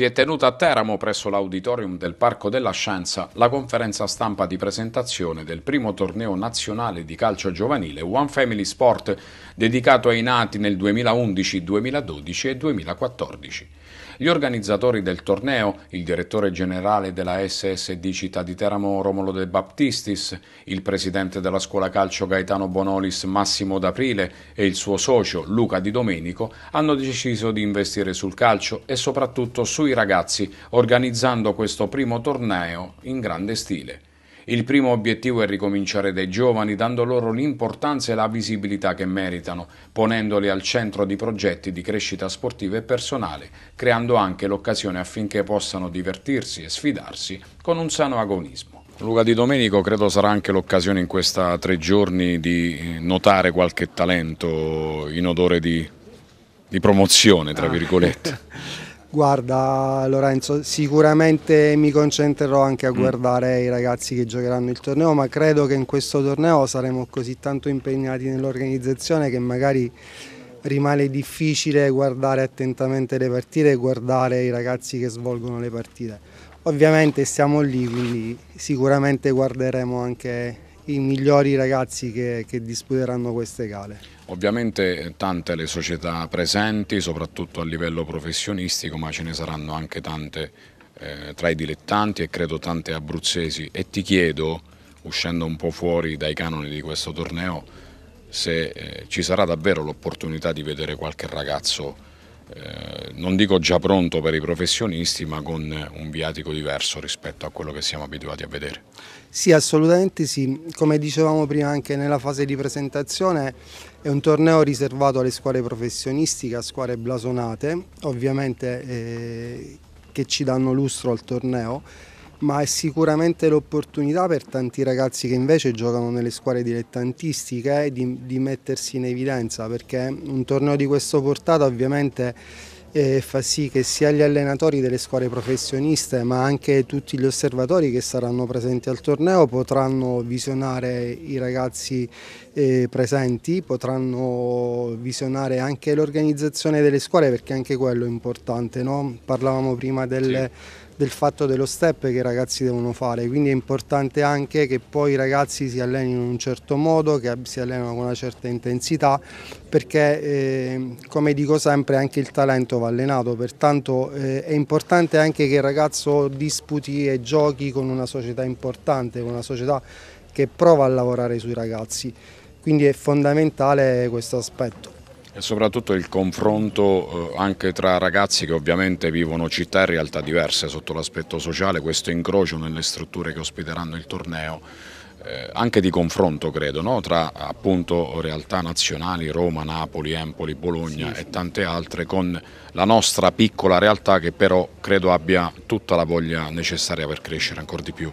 Si è tenuta a Teramo, presso l'auditorium del Parco della Scienza, la conferenza stampa di presentazione del primo torneo nazionale di calcio giovanile One Family Sport, dedicato ai nati nel 2011, 2012 e 2014. Gli organizzatori del torneo, il direttore generale della SSD Città di Teramo Romolo De Baptistis, il presidente della scuola calcio Gaetano Bonolis Massimo D'Aprile e il suo socio Luca Di Domenico hanno deciso di investire sul calcio e soprattutto sui ragazzi, organizzando questo primo torneo in grande stile. Il primo obiettivo è ricominciare dai giovani, dando loro l'importanza e la visibilità che meritano, ponendoli al centro di progetti di crescita sportiva e personale, creando anche l'occasione affinché possano divertirsi e sfidarsi con un sano agonismo. Luca Di Domenico credo sarà anche l'occasione in questi tre giorni di eh, notare qualche talento in odore di, di promozione, tra ah. virgolette. Ah. Guarda Lorenzo, sicuramente mi concentrerò anche a mm. guardare i ragazzi che giocheranno il torneo, ma credo che in questo torneo saremo così tanto impegnati nell'organizzazione che magari rimane difficile guardare attentamente le partite e guardare i ragazzi che svolgono le partite. Ovviamente siamo lì, quindi sicuramente guarderemo anche i migliori ragazzi che, che disputeranno queste gare. Ovviamente tante le società presenti, soprattutto a livello professionistico, ma ce ne saranno anche tante eh, tra i dilettanti e credo tante abruzzesi. E ti chiedo, uscendo un po' fuori dai canoni di questo torneo, se eh, ci sarà davvero l'opportunità di vedere qualche ragazzo eh, non dico già pronto per i professionisti, ma con un viatico diverso rispetto a quello che siamo abituati a vedere. Sì, assolutamente sì. Come dicevamo prima anche nella fase di presentazione, è un torneo riservato alle squadre professionistiche, a squadre blasonate, ovviamente eh, che ci danno lustro al torneo ma è sicuramente l'opportunità per tanti ragazzi che invece giocano nelle squadre dilettantistiche eh, di, di mettersi in evidenza perché un torneo di questo portato ovviamente eh, fa sì che sia gli allenatori delle squadre professioniste ma anche tutti gli osservatori che saranno presenti al torneo potranno visionare i ragazzi eh, presenti, potranno visionare anche l'organizzazione delle squadre perché anche quello è importante, no? parlavamo prima delle... Sì del fatto dello step che i ragazzi devono fare, quindi è importante anche che poi i ragazzi si allenino in un certo modo, che si allenino con una certa intensità, perché eh, come dico sempre anche il talento va allenato, pertanto eh, è importante anche che il ragazzo disputi e giochi con una società importante, con una società che prova a lavorare sui ragazzi, quindi è fondamentale questo aspetto. E soprattutto il confronto eh, anche tra ragazzi che ovviamente vivono città e realtà diverse sotto l'aspetto sociale, questo incrocio nelle strutture che ospiteranno il torneo, eh, anche di confronto credo, no? tra appunto realtà nazionali, Roma, Napoli, Empoli, Bologna sì, sì. e tante altre, con la nostra piccola realtà che però credo abbia tutta la voglia necessaria per crescere ancora di più.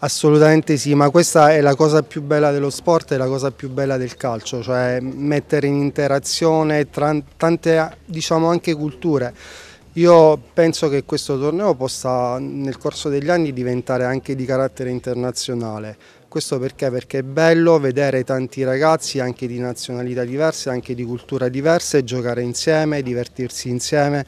Assolutamente sì, ma questa è la cosa più bella dello sport e la cosa più bella del calcio, cioè mettere in interazione tante diciamo anche culture. Io penso che questo torneo possa nel corso degli anni diventare anche di carattere internazionale. Questo perché? Perché è bello vedere tanti ragazzi anche di nazionalità diverse, anche di cultura diverse, giocare insieme, divertirsi insieme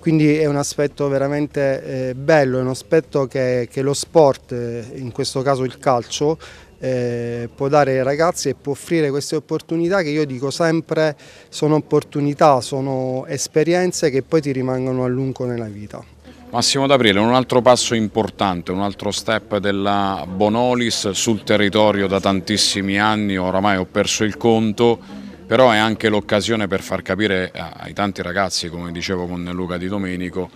quindi è un aspetto veramente eh, bello, è un aspetto che, che, lo sport, eh, in questo caso il calcio, eh, può dare ai ragazzi e può offrire queste opportunità che io dico sempre sono opportunità, sono esperienze che poi ti rimangono a lungo nella vita. Massimo D'Aprile, un altro passo importante, un altro step della Bonolis sul territorio da tantissimi anni, oramai ho perso il conto, però è anche l'occasione per far capire ai tanti ragazzi, come dicevo con Luca Di Domenico,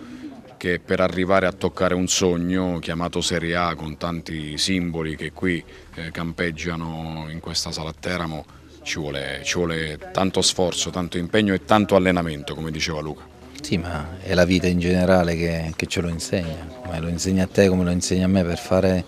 che per arrivare a toccare un sogno chiamato Serie A con tanti simboli che qui eh, campeggiano in questa sala a Teramo, ci vuole, ci vuole tanto sforzo, tanto impegno e tanto allenamento, come diceva Luca. Sì, ma è la vita in generale che, che ce lo insegna, ma lo insegna a te come lo insegna a me per fare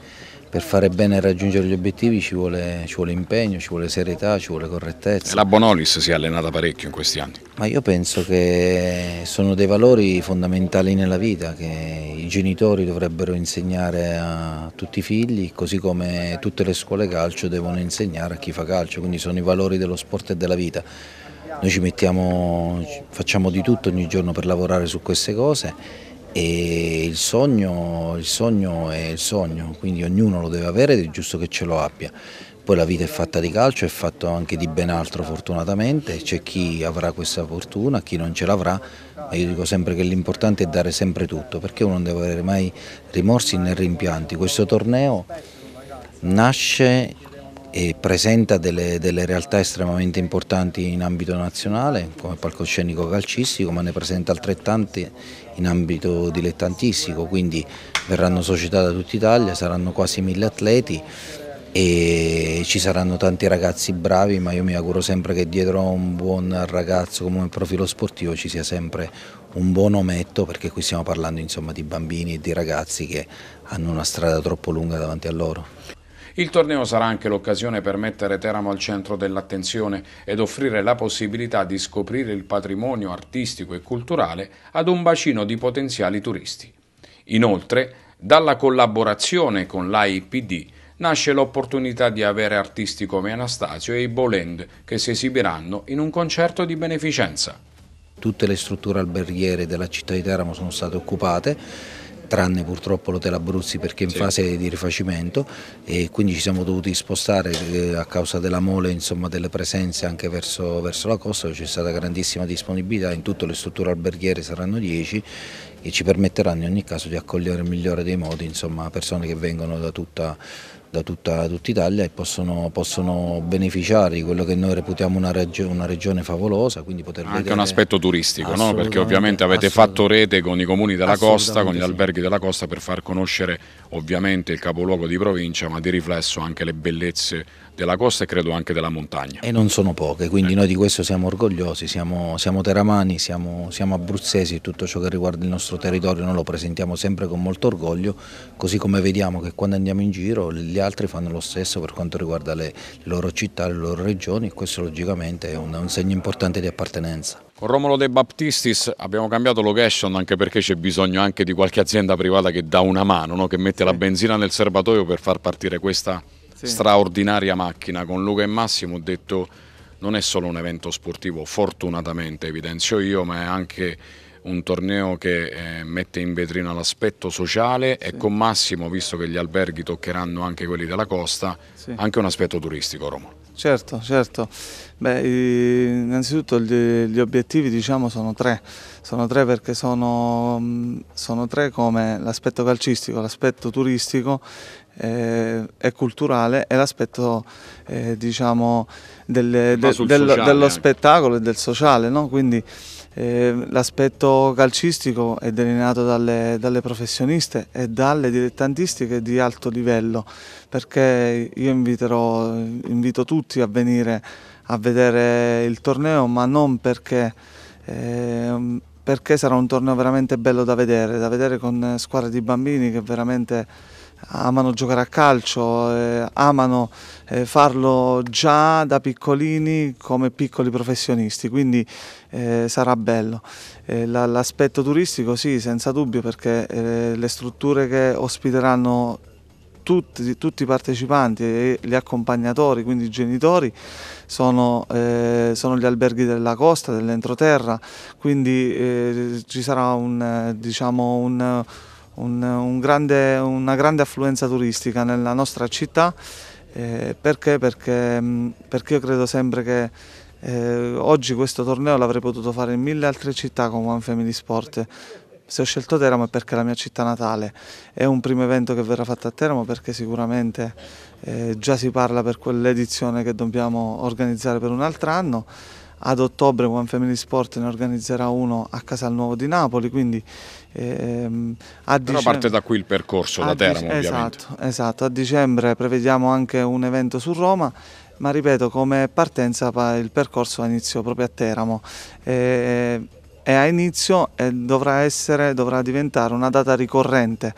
per fare bene e raggiungere gli obiettivi ci vuole, ci vuole, impegno, ci vuole serietà, ci vuole correttezza. La Bonolis si è allenata parecchio in questi anni. Ma io penso che sono dei valori fondamentali nella vita che i genitori dovrebbero insegnare a tutti i figli, così come tutte le scuole calcio devono insegnare a chi fa calcio, quindi sono i valori dello sport e della vita. Noi ci mettiamo, facciamo di tutto ogni giorno per lavorare su queste cose e il sogno, il sogno è il sogno, quindi ognuno lo deve avere ed è giusto che ce lo abbia. Poi la vita è fatta di calcio, è fatta anche di ben altro fortunatamente, c'è chi avrà questa fortuna, chi non ce l'avrà, ma io dico sempre che l'importante è dare sempre tutto, perché uno non deve avere mai rimorsi né rimpianti. Questo torneo nasce e presenta delle, delle, realtà estremamente importanti in ambito nazionale come palcoscenico calcistico ma ne presenta altrettante in ambito dilettantistico quindi verranno società da tutta Italia, saranno quasi mille atleti e ci saranno tanti ragazzi bravi ma io mi auguro sempre che dietro a un buon ragazzo come profilo sportivo ci sia sempre un buon ometto perché qui stiamo parlando insomma, di bambini e di ragazzi che hanno una strada troppo lunga davanti a loro. Il torneo sarà anche l'occasione per mettere Teramo al centro dell'attenzione ed offrire la possibilità di scoprire il patrimonio artistico e culturale ad un bacino di potenziali turisti. Inoltre, dalla collaborazione con l'AIPD nasce l'opportunità di avere artisti come Anastasio e i Bolend che si esibiranno in un concerto di beneficenza. Tutte le strutture alberghiere della città di Teramo sono state occupate tranne purtroppo l'hotel Abruzzi perché è in fase di rifacimento e quindi ci siamo dovuti spostare eh, a causa della mole insomma, delle presenze anche verso, verso la costa c'è stata grandissima disponibilità in tutte le strutture alberghiere saranno 10 e ci permetteranno in ogni caso di accogliere nel migliore dei modi insomma, persone che vengono da tutta da tutta, tutta Italia e possono, possono, beneficiare di quello che noi reputiamo una, regio, una regione favolosa. poter Anche vedere... un aspetto turistico, no? perché ovviamente avete fatto rete con i comuni della costa, con gli sì. alberghi della costa per far conoscere ovviamente il capoluogo di provincia ma di riflesso anche le bellezze della costa e credo anche della montagna. E non sono poche, quindi eh. noi di questo siamo orgogliosi, siamo, siamo teramani, siamo, siamo abruzzesi tutto ciò che riguarda il nostro territorio noi lo presentiamo sempre con molto orgoglio, così come vediamo che quando andiamo in giro gli altri fanno lo stesso per quanto riguarda le, loro città, le loro regioni e questo logicamente è un, è un segno importante di appartenenza. Con Romolo De Baptistis abbiamo cambiato location anche perché c'è bisogno anche di qualche azienda privata che dà una mano, no? che mette la benzina nel serbatoio per far partire questa sì. straordinaria macchina con Luca e Massimo ho detto non è solo un evento sportivo, fortunatamente evidenzio io, ma è anche un torneo che eh, mette in vetrina l'aspetto sociale sì. e con Massimo, visto che gli alberghi toccheranno anche quelli della costa, sì. anche un aspetto turistico Roma. Certo, certo. Beh, innanzitutto gli, obiettivi diciamo, sono tre, sono tre perché sono, sono tre come l'aspetto calcistico, l'aspetto turistico eh, e culturale e l'aspetto eh, diciamo, del, de, dello, dello spettacolo e del sociale, no? Quindi, Ehm, l'aspetto calcistico è delineato dalle, dalle, professioniste e dalle dilettantistiche di alto livello perché io inviterò, invito tutti a venire a vedere il torneo ma non perché, eh, perché sarà un torneo veramente bello da vedere, da vedere con squadre di bambini che veramente amano giocare a calcio, eh, amano eh, farlo già da piccolini come piccoli professionisti, quindi eh, sarà bello. Eh, l'aspetto turistico sì, senza dubbio, perché eh, le strutture che ospiteranno tutti, tutti, i partecipanti e gli accompagnatori, quindi i genitori, sono, eh, sono gli alberghi della costa, dell'entroterra, quindi eh, ci sarà un, diciamo, un un, un grande, una grande affluenza turistica nella nostra città. Eh, perché? perché? Mm, perché io credo sempre che eh, oggi questo torneo l'avrei potuto fare in mille altre città con One Family Sport. Se ho scelto Teramo è perché è la mia città natale, è un primo evento che verrà fatto a Teramo perché sicuramente eh, già si parla per quell'edizione che dobbiamo organizzare per un altro anno ad ottobre One Family Sport ne organizzerà uno a Casal Nuovo di Napoli, quindi ehm, a dicembre... Però parte da qui il percorso da Teramo ovviamente esatto, esatto, a dicembre prevediamo anche un evento su Roma ma ripeto come partenza il percorso ha inizio proprio a Teramo e, e a inizio dovrà, essere, dovrà diventare una data ricorrente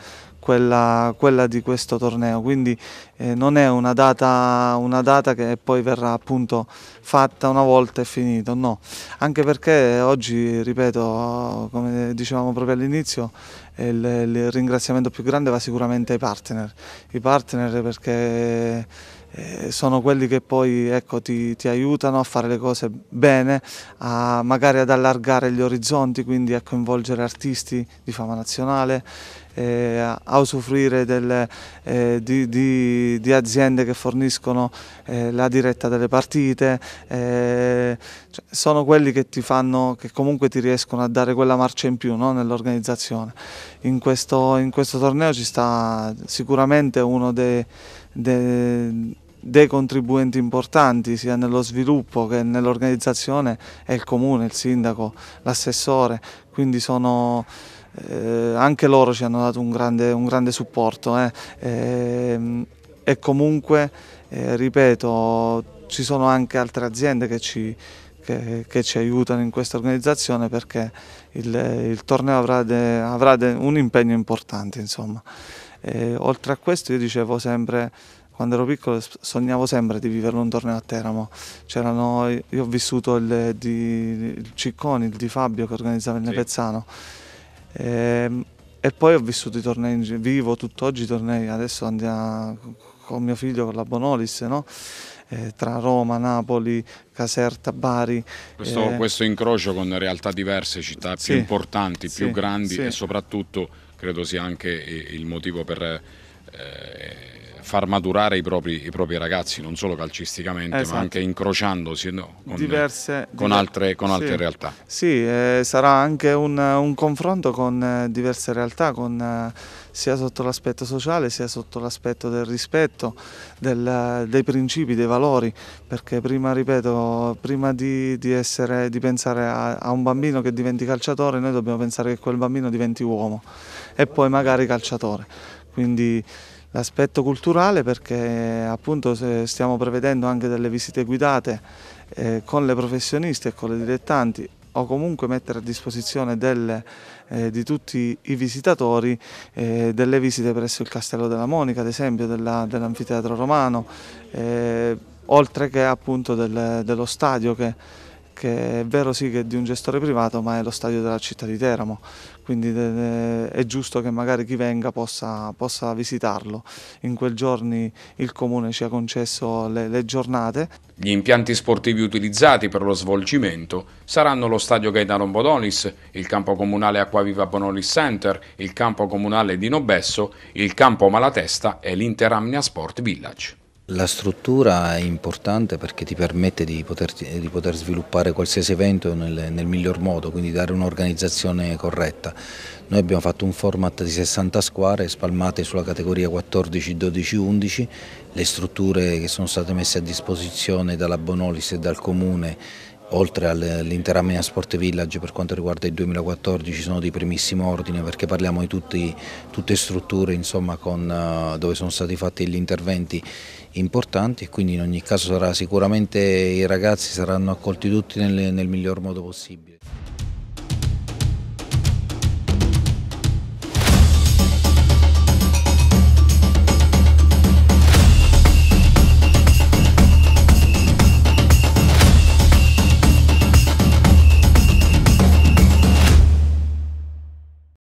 quella, quella di questo torneo, quindi eh, non è una data, una data, che poi verrà appunto fatta una volta e finito, no, anche perché oggi, ripeto, come dicevamo proprio all'inizio, il, il ringraziamento più grande va sicuramente ai partner, i partner perché eh, sono quelli che poi ecco, ti, ti, aiutano a fare le cose bene, a, magari ad allargare gli orizzonti, quindi a coinvolgere artisti di fama nazionale, eh, a usufruire del, eh, di, di, di, aziende che forniscono eh, la diretta delle partite, eh, cioè, sono quelli che ti fanno, che comunque ti riescono a dare quella marcia in più no, nell'organizzazione. In questo, in questo torneo ci sta sicuramente uno dei, dei dei contribuenti importanti sia nello sviluppo che nell'organizzazione è il comune, il sindaco, l'assessore, quindi sono eh, anche loro ci hanno dato un grande, un grande supporto eh. e, ehm, e, comunque, eh, ripeto, ci sono anche altre aziende che ci, che, che ci aiutano in questa organizzazione perché il, il torneo avrà, de, avrà de, un impegno importante. Insomma. E, oltre a questo io dicevo sempre quando ero piccolo sognavo sempre di vivere un torneo a Teramo. io ho vissuto il, di, il Cicconi, il di Fabio che organizzava il sì. Nepezzano. E, ehm, e poi ho vissuto i tornei, vivo tutt'oggi i tornei, adesso andiamo con mio figlio, con la Bonolis, no? eh, tra Roma, Napoli, Caserta, Bari. Questo, eh... questo, incrocio con realtà diverse, città più sì, importanti, sì, più grandi sì. e soprattutto credo sia anche il motivo per... Eh, far maturare i propri, i propri ragazzi, non solo calcisticamente, esatto. ma anche incrociandosi no, con, diverse, con, diver altre, con sì. altre, realtà. Sì, eh, sarà anche un, un confronto con eh, diverse realtà, con, eh, sia sotto l'aspetto sociale sia sotto l'aspetto del rispetto, del, dei principi, dei valori, perché prima, ripeto, prima di, di, essere, di pensare a, a un bambino che diventi calciatore, noi dobbiamo pensare che quel bambino diventi uomo e poi magari calciatore. Quindi l'aspetto culturale perché appunto stiamo prevedendo anche delle visite guidate eh, con le professioniste e con le dilettanti o comunque mettere a disposizione del, eh, di tutti i visitatori eh, delle visite presso il Castello della Monica, ad esempio dell'Anfiteatro dell Romano, eh, oltre che appunto del, dello stadio che che è vero sì che è di un gestore privato ma è lo stadio della città di Teramo, quindi eh, eh, è giusto che magari chi venga possa, possa visitarlo. In quei giorni il Comune ci ha concesso le, le giornate. Gli impianti sportivi utilizzati per lo svolgimento saranno lo stadio Gaetano Bodonis, il campo comunale Acquaviva Bonolis Center, il campo comunale di Nobesso, il campo Malatesta e l'Interamnia Sport Village. La struttura è importante perché ti permette di poter, di poter sviluppare qualsiasi evento nel, nel, miglior modo, quindi dare un'organizzazione corretta. Noi abbiamo fatto un format di 60 squadre spalmate sulla categoria 14, 12, 11, le strutture che sono state messe a disposizione dalla Bonolis e dal Comune oltre all'intera Mea Sport Village per quanto riguarda il 2014 sono di primissimo ordine perché parliamo di tutti, tutte strutture insomma, con, eh, dove sono stati fatti gli interventi importanti e quindi in ogni caso sarà sicuramente i ragazzi saranno accolti tutti nel, nel miglior modo possibile.